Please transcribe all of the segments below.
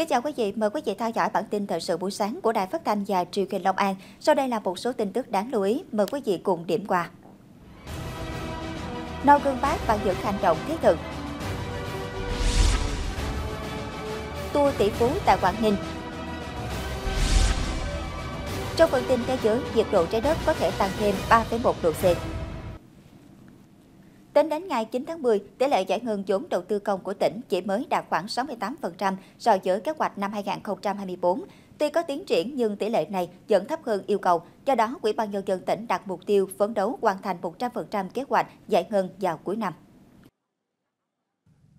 Kính chào quý vị, mời quý vị theo dõi bản tin thời sự buổi sáng của Đài Phát thanh và Truyền hình Long An. Sau đây là một số tin tức đáng lưu ý, mời quý vị cùng điểm qua. Noi gương bác và những hành động thiết thực. Tua tỷ phú tại Quảng Ninh. Trong phần tin thế giới, nhiệt độ trái đất có thể tăng thêm 3,1 độ C. Tính đến ngày 9 tháng 10, tỷ lệ giải ngân vốn đầu tư công của tỉnh chỉ mới đạt khoảng 68% so với kế hoạch năm 2024. Tuy có tiến triển nhưng tỷ lệ này vẫn thấp hơn yêu cầu, do đó Ủy ban nhân dân tỉnh đặt mục tiêu phấn đấu hoàn thành 100% kế hoạch giải ngân vào cuối năm.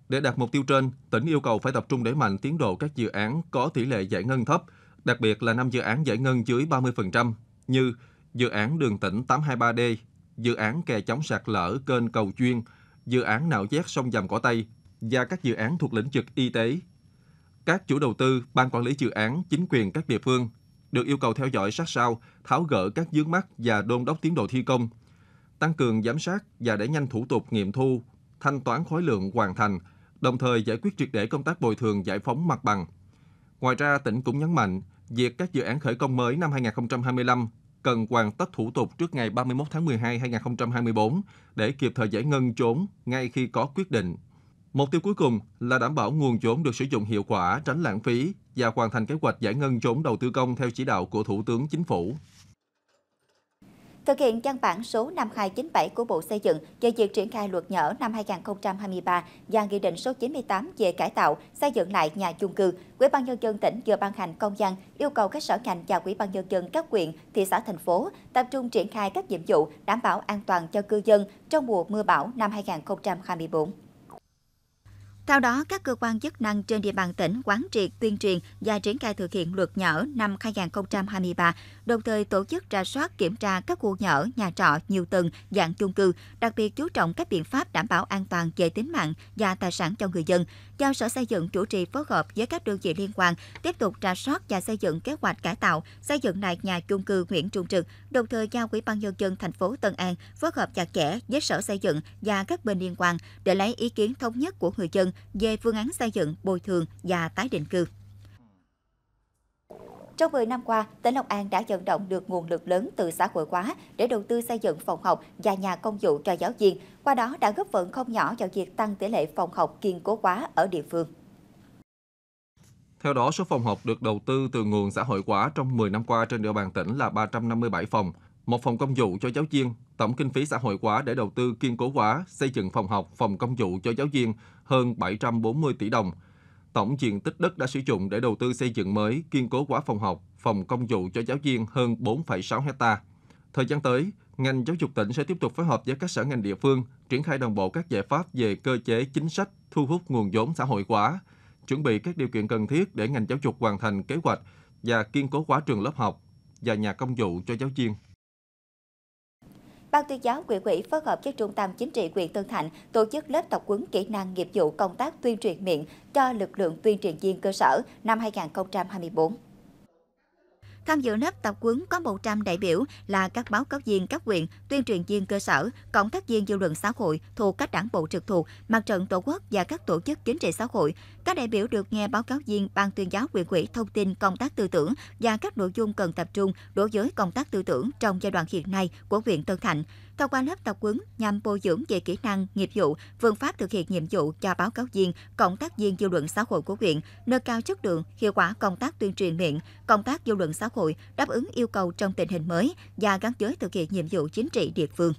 Để đạt mục tiêu trên, tỉnh yêu cầu phải tập trung đẩy mạnh tiến độ các dự án có tỷ lệ giải ngân thấp, đặc biệt là năm dự án giải ngân dưới 30% như dự án đường tỉnh 823D dự án kè chống sạt lở kênh cầu chuyên, dự án nạo vét sông Dầm Cỏ Tây và các dự án thuộc lĩnh vực y tế. Các chủ đầu tư, ban quản lý dự án, chính quyền các địa phương được yêu cầu theo dõi sát sao, tháo gỡ các vướng mắc và đôn đốc tiến độ thi công, tăng cường giám sát và đẩy nhanh thủ tục nghiệm thu, thanh toán khối lượng hoàn thành, đồng thời giải quyết triệt để công tác bồi thường giải phóng mặt bằng. Ngoài ra, tỉnh cũng nhấn mạnh, việc các dự án khởi công mới năm 2025 cần hoàn tất thủ tục trước ngày 31 tháng 12 2024 để kịp thời giải ngân vốn ngay khi có quyết định. Mục tiêu cuối cùng là đảm bảo nguồn vốn được sử dụng hiệu quả, tránh lãng phí và hoàn thành kế hoạch giải ngân vốn đầu tư công theo chỉ đạo của Thủ tướng Chính phủ. Thực hiện văn bản số 5297 của Bộ Xây dựng về việc triển khai luật nhà năm 2023 và Nghị định số 98 về cải tạo, xây dựng lại nhà chung cư, Ủy ban nhân dân tỉnh vừa ban hành công văn yêu cầu các sở ngành và Ủy ban nhân dân các huyện, thị xã thành phố tập trung triển khai các nhiệm vụ đảm bảo an toàn cho cư dân trong mùa mưa bão năm 2024. Theo đó, các cơ quan chức năng trên địa bàn tỉnh quán triệt tuyên truyền và triển khai thực hiện luật nhà ở năm 2023, đồng thời tổ chức ra soát kiểm tra các khu nhà nhà trọ, nhiều tầng, dạng chung cư, đặc biệt chú trọng các biện pháp đảm bảo an toàn về tính mạng và tài sản cho người dân, giao Sở Xây dựng chủ trì phối hợp với các đơn vị liên quan tiếp tục rà soát và xây dựng kế hoạch cải tạo, xây dựng lại nhà chung cư Nguyễn Trung Trực, đồng thời giao Ủy ban nhân dân thành phố Tân An phối hợp chặt chẽ với Sở Xây dựng và các bên liên quan để lấy ý kiến thống nhất của người dân về phương án xây dựng, bồi thường và tái định cư. Trong 10 năm qua, tỉnh Long An đã vận động được nguồn lực lớn từ xã hội hóa để đầu tư xây dựng phòng học và nhà công vụ cho giáo viên, qua đó đã góp phần không nhỏ vào việc tăng tỷ lệ phòng học kiên cố hóa ở địa phương. Theo đó, số phòng học được đầu tư từ nguồn xã hội hóa trong 10 năm qua trên địa bàn tỉnh là 357 phòng, một phòng công vụ cho giáo viên, tổng kinh phí xã hội hóa để đầu tư kiên cố hóa, xây dựng phòng học, phòng công vụ cho giáo viên hơn 740 tỷ đồng – tổng diện tích đất đã sử dụng để đầu tư xây dựng mới, kiên cố quá phòng học, phòng công vụ cho giáo viên hơn 4,6 hecta. Thời gian tới, ngành giáo dục tỉnh sẽ tiếp tục phối hợp với các sở ngành địa phương triển khai đồng bộ các giải pháp về cơ chế chính sách thu hút nguồn vốn xã hội hóa, chuẩn bị các điều kiện cần thiết để ngành giáo dục hoàn thành kế hoạch và kiên cố quá trường lớp học và nhà công vụ cho giáo viên Ban tuyên giáo Quỹ ủy phối hợp với Trung tâm Chính trị Quyền Tân Thạnh tổ chức lớp tập huấn kỹ năng nghiệp vụ công tác tuyên truyền miệng cho lực lượng tuyên truyền viên cơ sở năm 2024. Tham dự lớp tập huấn có 100 đại biểu là các báo cáo viên các huyện, tuyên truyền viên cơ sở, cộng tác viên dư luận xã hội thuộc các đảng bộ trực thuộc, mặt trận tổ quốc và các tổ chức chính trị xã hội, các đại biểu được nghe báo cáo viên Ban tuyên giáo huyện ủy thông tin công tác tư tưởng và các nội dung cần tập trung đối với công tác tư tưởng trong giai đoạn hiện nay của huyện Tân Thạnh. Thông qua lớp tập huấn nhằm bồi dưỡng về kỹ năng, nghiệp vụ, phương pháp thực hiện nhiệm vụ cho báo cáo viên, cộng tác viên dư luận xã hội của huyện, nâng cao chất lượng, hiệu quả công tác tuyên truyền miệng, công tác dư luận xã hội, đáp ứng yêu cầu trong tình hình mới và gắn với thực hiện nhiệm vụ chính trị địa phương.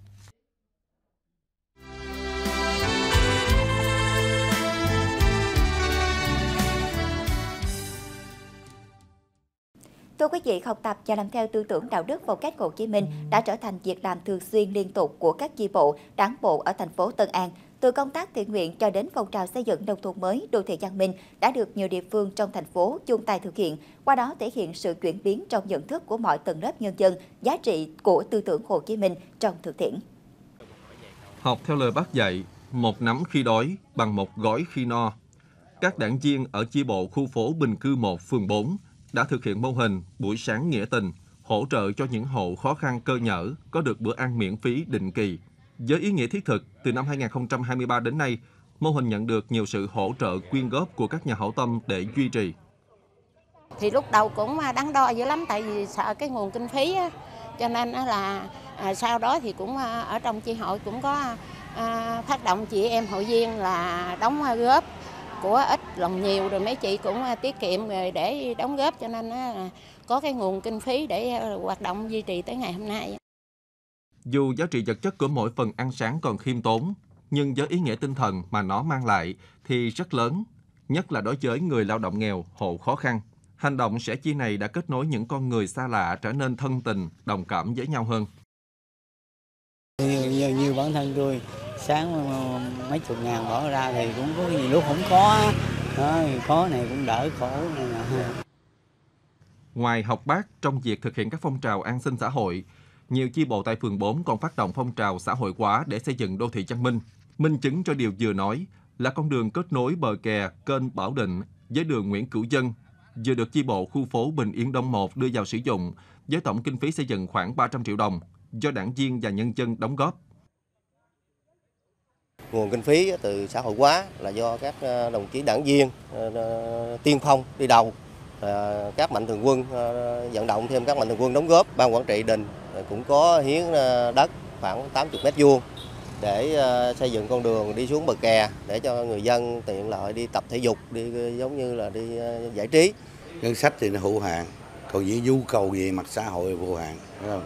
Thưa quý vị, học tập và làm theo tư tưởng đạo đức phong cách Hồ Chí Minh đã trở thành việc làm thường xuyên liên tục của các chi bộ, đảng bộ ở thành phố Tân An. Từ công tác thiện nguyện cho đến phong trào xây dựng nông thôn mới, đô thị văn minh đã được nhiều địa phương trong thành phố chung tay thực hiện, qua đó thể hiện sự chuyển biến trong nhận thức của mọi tầng lớp nhân dân, giá trị của tư tưởng Hồ Chí Minh trong thực tiễn. Học theo lời bác dạy, một nắm khi đói bằng một gói khi no. Các đảng viên ở chi bộ khu phố Bình Cư 1, phường 4 đã thực hiện mô hình buổi sáng nghĩa tình, hỗ trợ cho những hộ khó khăn cơ nhở có được bữa ăn miễn phí định kỳ. Với ý nghĩa thiết thực, từ năm 2023 đến nay, mô hình nhận được nhiều sự hỗ trợ quyên góp của các nhà hảo tâm để duy trì. Thì lúc đầu cũng à, đắn đo dữ lắm tại vì sợ cái nguồn kinh phí á, cho nên là à, sau đó thì cũng à, ở trong chi hội cũng có à, phát động chị em hội viên là đóng góp của ít lần nhiều rồi mấy chị cũng à, tiết kiệm rồi để đóng góp cho nên à, có cái nguồn kinh phí để à, hoạt động duy trì tới ngày hôm nay. Dù giá trị vật chất của mỗi phần ăn sáng còn khiêm tốn, nhưng với ý nghĩa tinh thần mà nó mang lại thì rất lớn, nhất là đối với người lao động nghèo, hộ khó khăn. Hành động sẻ chia này đã kết nối những con người xa lạ trở nên thân tình, đồng cảm với nhau hơn. Nhiều, nhiều, nhiều bản thân tôi sáng mấy chục ngàn bỏ ra thì cũng có nhiều lúc không có, đó, có này cũng đỡ khổ. Này nọ. Ngoài học bác trong việc thực hiện các phong trào an sinh xã hội, nhiều chi bộ tại phường 4 còn phát động phong trào xã hội hóa để xây dựng đô thị văn minh. Minh chứng cho điều vừa nói là con đường kết nối bờ kè kênh Bảo Định với đường Nguyễn Cửu Dân vừa được chi bộ khu phố Bình Yên Đông 1 đưa vào sử dụng với tổng kinh phí xây dựng khoảng 300 triệu đồng do đảng viên và nhân dân đóng góp. Nguồn kinh phí từ xã hội hóa là do các ờ, đồng chí đảng viên ờ, ờ, tiên phong đi đầu, các mạnh thường quân vận động thêm các mạnh thường quân đóng góp, ban quản trị đình cũng có hiến đất khoảng 80 mét vuông để xây dựng con đường đi xuống bờ kè để cho người dân tiện lợi đi tập thể dục, đi giống như là đi giải trí. Ngân sách thì nó hữu hạn, còn những nhu cầu về mặt xã hội vô hạn, phải không?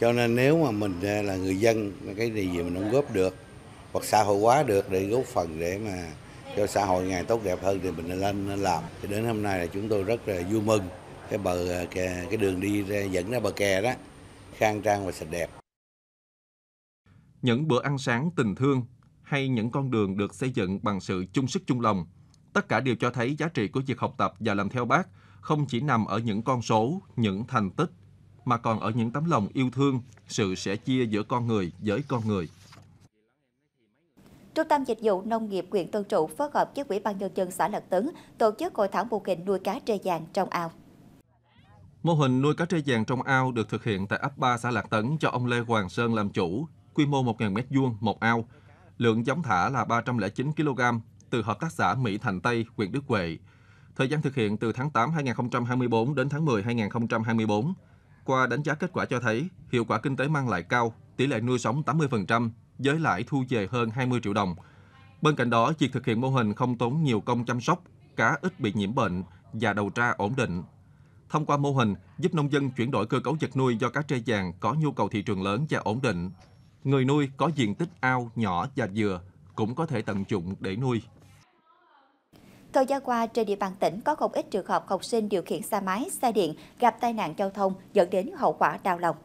cho nên nếu mà mình à, là người dân cái gì gì mình đóng góp được hoặc xã hội hóa được để góp phần để mà cho xã hội ngày tốt đẹp hơn thì mình lên làm thì đến hôm nay là chúng tôi rất là vui mừng cái bờ à, kè, cái đường đi ra, dẫn ra bờ kè đó khang trang và sạch đẹp những bữa ăn sáng tình thương hay những con đường được xây dựng bằng sự chung sức chung lòng tất cả đều cho thấy giá trị của việc học tập và làm theo bác không chỉ nằm ở những con số những thành tích mà còn ở những tấm lòng yêu thương, sự sẻ chia giữa con người với con người. Trung tâm Dịch vụ Nông nghiệp huyện Tân Trụ phối hợp với Ủy ban Nhân dân xã Lật Tấn tổ chức hội thảo mô hình nuôi cá trê vàng trong ao. Mô hình nuôi cá trê vàng trong ao được thực hiện tại ấp 3 xã Lạc Tấn cho ông Lê Hoàng Sơn làm chủ, quy mô 1.000 m2 một ao. Lượng giống thả là 309 kg từ Hợp tác xã Mỹ Thành Tây, huyện Đức Huệ. Thời gian thực hiện từ tháng 8 2024 đến tháng 10 2024. Qua đánh giá kết quả cho thấy, hiệu quả kinh tế mang lại cao, tỷ lệ nuôi sống 80%, với lãi thu về hơn 20 triệu đồng. Bên cạnh đó, việc thực hiện mô hình không tốn nhiều công chăm sóc, cá ít bị nhiễm bệnh và đầu ra ổn định. Thông qua mô hình, giúp nông dân chuyển đổi cơ cấu vật nuôi do cá trê vàng có nhu cầu thị trường lớn và ổn định. Người nuôi có diện tích ao nhỏ và dừa cũng có thể tận dụng để nuôi. Thời gian qua, trên địa bàn tỉnh có không ít trường hợp học sinh điều khiển xe máy, xe điện gặp tai nạn giao thông dẫn đến hậu quả đau lòng.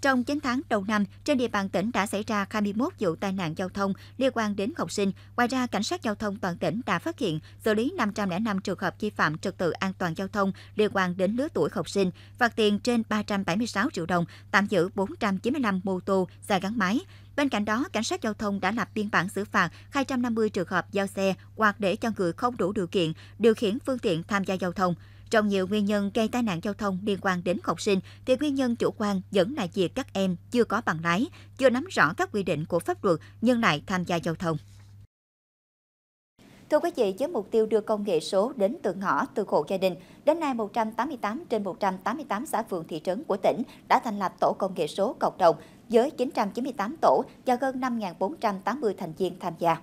Trong 9 tháng đầu năm, trên địa bàn tỉnh đã xảy ra 21 vụ tai nạn giao thông liên quan đến học sinh. Ngoài ra, cảnh sát giao thông toàn tỉnh đã phát hiện xử lý 505 trường hợp vi phạm trật tự an toàn giao thông liên quan đến lứa tuổi học sinh, phạt tiền trên 376 triệu đồng, tạm giữ 495 mô tô, xe gắn máy, Bên cạnh đó, cảnh sát giao thông đã lập biên bản xử phạt 250 trường hợp giao xe hoặc để cho người không đủ điều kiện điều khiển phương tiện tham gia giao thông. Trong nhiều nguyên nhân gây tai nạn giao thông liên quan đến học sinh, thì nguyên nhân chủ quan vẫn là việc các em chưa có bằng lái, chưa nắm rõ các quy định của pháp luật nhưng lại tham gia giao thông. Thưa quý vị, với mục tiêu đưa công nghệ số đến từng ngõ, từng hộ gia đình, đến nay 188 trên 188 xã phường thị trấn của tỉnh đã thành lập tổ công nghệ số cộng đồng với 998 tổ cho hơn 5.480 thành viên tham gia.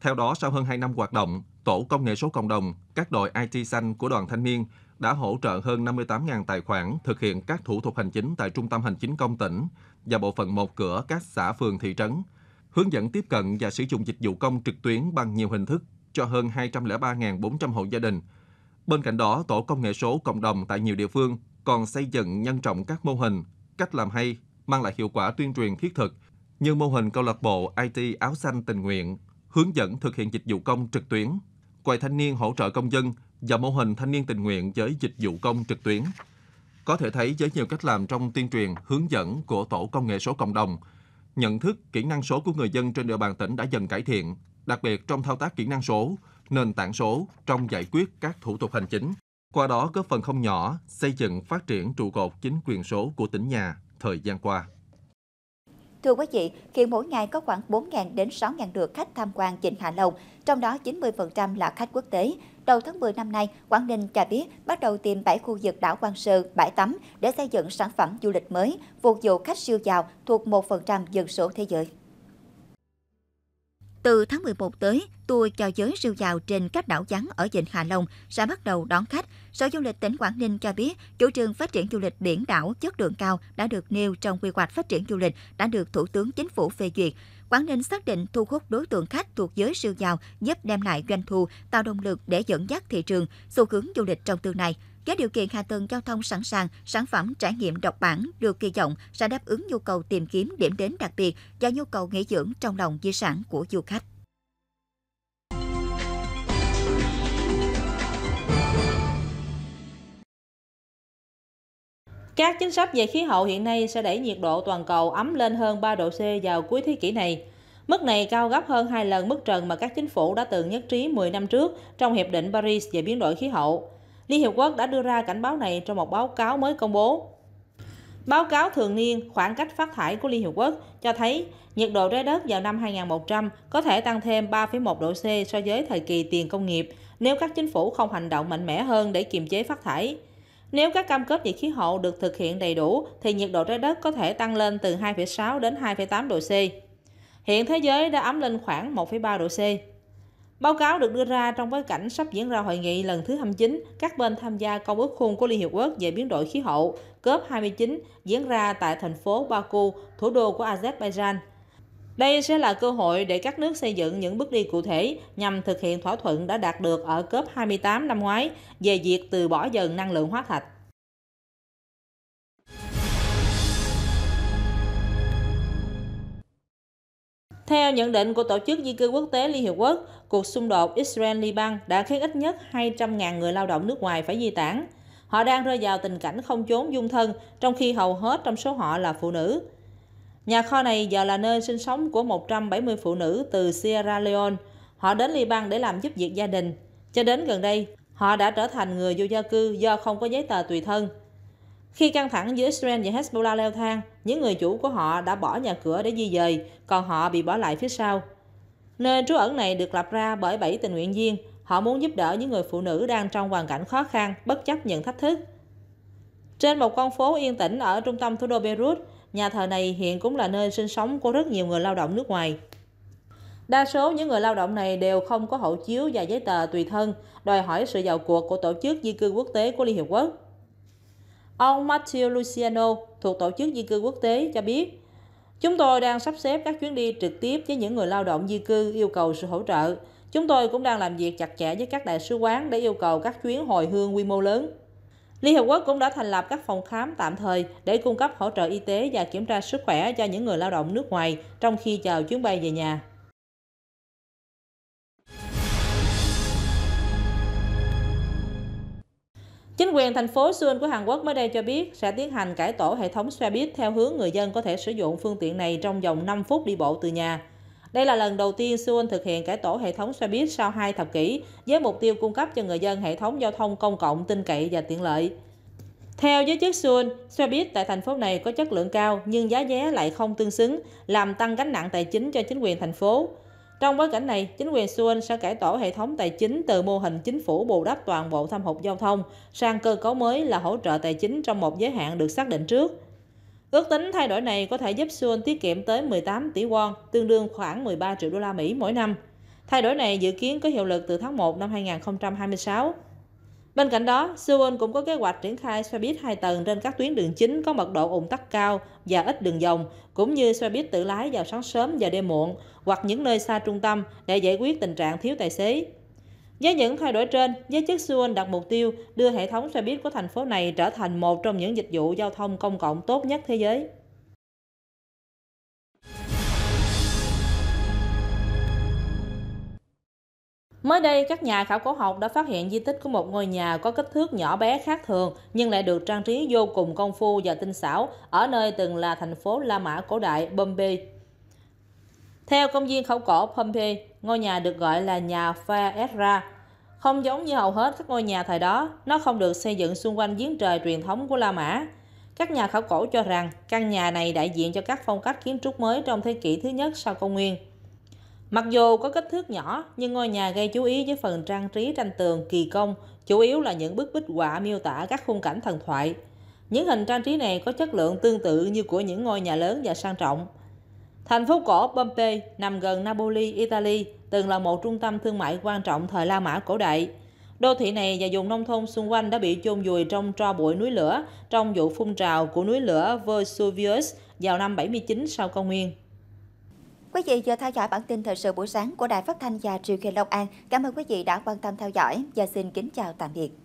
Theo đó, sau hơn 2 năm hoạt động, Tổ Công nghệ số cộng đồng, các đội IT xanh của đoàn thanh niên đã hỗ trợ hơn 58.000 tài khoản thực hiện các thủ tục hành chính tại Trung tâm Hành chính công tỉnh và bộ phận một cửa các xã phường thị trấn, hướng dẫn tiếp cận và sử dụng dịch vụ công trực tuyến bằng nhiều hình thức cho hơn 203.400 hộ gia đình. Bên cạnh đó, Tổ Công nghệ số cộng đồng tại nhiều địa phương còn xây dựng nhân trọng các mô hình cách làm hay, mang lại hiệu quả tuyên truyền thiết thực như mô hình câu lạc bộ IT áo xanh tình nguyện, hướng dẫn thực hiện dịch vụ công trực tuyến, quầy thanh niên hỗ trợ công dân và mô hình thanh niên tình nguyện với dịch vụ công trực tuyến. Có thể thấy với nhiều cách làm trong tuyên truyền, hướng dẫn của Tổ Công nghệ số Cộng đồng, nhận thức, kỹ năng số của người dân trên địa bàn tỉnh đã dần cải thiện, đặc biệt trong thao tác kỹ năng số, nền tảng số trong giải quyết các thủ tục hành chính qua đó góp phần không nhỏ xây dựng phát triển trụ cột chính quyền số của tỉnh nhà thời gian qua. Thưa quý vị, hiện mỗi ngày có khoảng 4.000 đến 6.000 lượt khách tham quan Vịnh Hạ Long, trong đó 90% là khách quốc tế. Đầu tháng 10 năm nay, Quảng Ninh cho biết bắt đầu tìm bãi khu vực đảo Quang Sơ, bãi tắm để xây dựng sản phẩm du lịch mới, phục vụ khách siêu giàu thuộc 1% dân số thế giới. Từ tháng 11 tới, tour cho giới rượu giàu trên các đảo trắng ở Vịnh Hạ Long sẽ bắt đầu đón khách. Sở Du lịch tỉnh Quảng Ninh cho biết, chủ trương phát triển du lịch biển đảo chất lượng cao đã được nêu trong quy hoạch phát triển du lịch đã được Thủ tướng Chính phủ phê duyệt. Quảng Ninh xác định thu hút đối tượng khách thuộc giới siêu giàu giúp đem lại doanh thu, tạo động lực để dẫn dắt thị trường, xu hướng du lịch trong tương lai với điều kiện hạ tầng giao thông sẵn sàng, sản phẩm trải nghiệm độc bản được kỳ vọng sẽ đáp ứng nhu cầu tìm kiếm điểm đến đặc biệt và nhu cầu nghỉ dưỡng trong lòng di sản của du khách. Các chính sách về khí hậu hiện nay sẽ đẩy nhiệt độ toàn cầu ấm lên hơn 3 độ C vào cuối thế kỷ này. Mức này cao gấp hơn 2 lần mức trần mà các chính phủ đã từng nhất trí 10 năm trước trong Hiệp định Paris về biến đổi khí hậu. Liên Hiệp Quốc đã đưa ra cảnh báo này trong một báo cáo mới công bố. Báo cáo thường niên khoảng cách phát thải của Liên Hiệp Quốc cho thấy nhiệt độ trái đất vào năm 2100 có thể tăng thêm 3,1 độ C so với thời kỳ tiền công nghiệp nếu các chính phủ không hành động mạnh mẽ hơn để kiềm chế phát thải. Nếu các cam kết về khí hậu được thực hiện đầy đủ thì nhiệt độ trái đất có thể tăng lên từ 2,6 đến 2,8 độ C. Hiện thế giới đã ấm lên khoảng 1,3 độ C. Báo cáo được đưa ra trong bối cảnh sắp diễn ra hội nghị lần thứ 29 các bên tham gia công ước khung của Liên Hiệp Quốc về biến đổi khí hậu COP29 diễn ra tại thành phố Baku, thủ đô của Azerbaijan. Đây sẽ là cơ hội để các nước xây dựng những bước đi cụ thể nhằm thực hiện thỏa thuận đã đạt được ở COP28 năm ngoái về việc từ bỏ dần năng lượng hóa thạch. Theo nhận định của Tổ chức Di cư Quốc tế Liên Hiệp Quốc, cuộc xung đột Israel-Liban đã khiến ít nhất 200.000 người lao động nước ngoài phải di tản. Họ đang rơi vào tình cảnh không chốn dung thân, trong khi hầu hết trong số họ là phụ nữ. Nhà kho này giờ là nơi sinh sống của 170 phụ nữ từ Sierra Leone. Họ đến Liban để làm giúp việc gia đình. Cho đến gần đây, họ đã trở thành người vô gia cư do không có giấy tờ tùy thân. Khi căng thẳng giữa Israel và Hezbollah leo thang, những người chủ của họ đã bỏ nhà cửa để di dời, còn họ bị bỏ lại phía sau. Nơi trú ẩn này được lập ra bởi 7 tình nguyện viên. Họ muốn giúp đỡ những người phụ nữ đang trong hoàn cảnh khó khăn, bất chấp những thách thức. Trên một con phố yên tĩnh ở trung tâm thủ đô Beirut, nhà thờ này hiện cũng là nơi sinh sống của rất nhiều người lao động nước ngoài. Đa số những người lao động này đều không có hộ chiếu và giấy tờ tùy thân, đòi hỏi sự vào cuộc của Tổ chức Di cư Quốc tế của Liên Hiệp Quốc. Ông Matteo Luciano thuộc Tổ chức Di cư Quốc tế cho biết, Chúng tôi đang sắp xếp các chuyến đi trực tiếp với những người lao động di cư yêu cầu sự hỗ trợ. Chúng tôi cũng đang làm việc chặt chẽ với các đại sứ quán để yêu cầu các chuyến hồi hương quy mô lớn. Liên Hợp Quốc cũng đã thành lập các phòng khám tạm thời để cung cấp hỗ trợ y tế và kiểm tra sức khỏe cho những người lao động nước ngoài trong khi chờ chuyến bay về nhà. Chính quyền thành phố Seoul của Hàn Quốc mới đây cho biết sẽ tiến hành cải tổ hệ thống xe buýt theo hướng người dân có thể sử dụng phương tiện này trong vòng 5 phút đi bộ từ nhà. Đây là lần đầu tiên Seoul thực hiện cải tổ hệ thống xe buýt sau 2 thập kỷ với mục tiêu cung cấp cho người dân hệ thống giao thông công cộng tin cậy và tiện lợi. Theo giới chức Seoul, xe buýt tại thành phố này có chất lượng cao nhưng giá vé lại không tương xứng, làm tăng gánh nặng tài chính cho chính quyền thành phố. Trong bối cảnh này, chính quyền Seoul sẽ cải tổ hệ thống tài chính từ mô hình chính phủ bù đắp toàn bộ thâm hụt giao thông sang cơ cấu mới là hỗ trợ tài chính trong một giới hạn được xác định trước. Ước tính thay đổi này có thể giúp Seoul tiết kiệm tới 18 tỷ won, tương đương khoảng 13 triệu đô la Mỹ mỗi năm. Thay đổi này dự kiến có hiệu lực từ tháng 1 năm 2026. Bên cạnh đó, Seoul cũng có kế hoạch triển khai xe buýt hai tầng trên các tuyến đường chính có mật độ ủng tắc cao và ít đường dòng, cũng như xe buýt tự lái vào sáng sớm và đêm muộn hoặc những nơi xa trung tâm để giải quyết tình trạng thiếu tài xế. Với những thay đổi trên, giới chức Seoul đặt mục tiêu đưa hệ thống xe buýt của thành phố này trở thành một trong những dịch vụ giao thông công cộng tốt nhất thế giới. Mới đây, các nhà khảo cổ học đã phát hiện di tích của một ngôi nhà có kích thước nhỏ bé khác thường nhưng lại được trang trí vô cùng công phu và tinh xảo ở nơi từng là thành phố La Mã cổ đại Bombay. Theo công viên khảo cổ Pompeii, ngôi nhà được gọi là nhà Faesra. Không giống như hầu hết các ngôi nhà thời đó, nó không được xây dựng xung quanh giếng trời truyền thống của La Mã. Các nhà khảo cổ cho rằng căn nhà này đại diện cho các phong cách kiến trúc mới trong thế kỷ thứ nhất sau công nguyên. Mặc dù có kích thước nhỏ, nhưng ngôi nhà gây chú ý với phần trang trí tranh tường kỳ công, chủ yếu là những bức bích họa miêu tả các khung cảnh thần thoại. Những hình trang trí này có chất lượng tương tự như của những ngôi nhà lớn và sang trọng. Thành phố cổ Pompeii nằm gần Napoli, Italy, từng là một trung tâm thương mại quan trọng thời La Mã cổ đại. Đô thị này và vùng nông thôn xung quanh đã bị chôn vùi trong tro bụi núi lửa trong vụ phun trào của núi lửa Vesuvius vào năm 79 sau công nguyên. Quý vị vừa theo dõi bản tin thời sự buổi sáng của Đài Phát thanh và Truyền hình Long An. Cảm ơn quý vị đã quan tâm theo dõi và xin kính chào tạm biệt.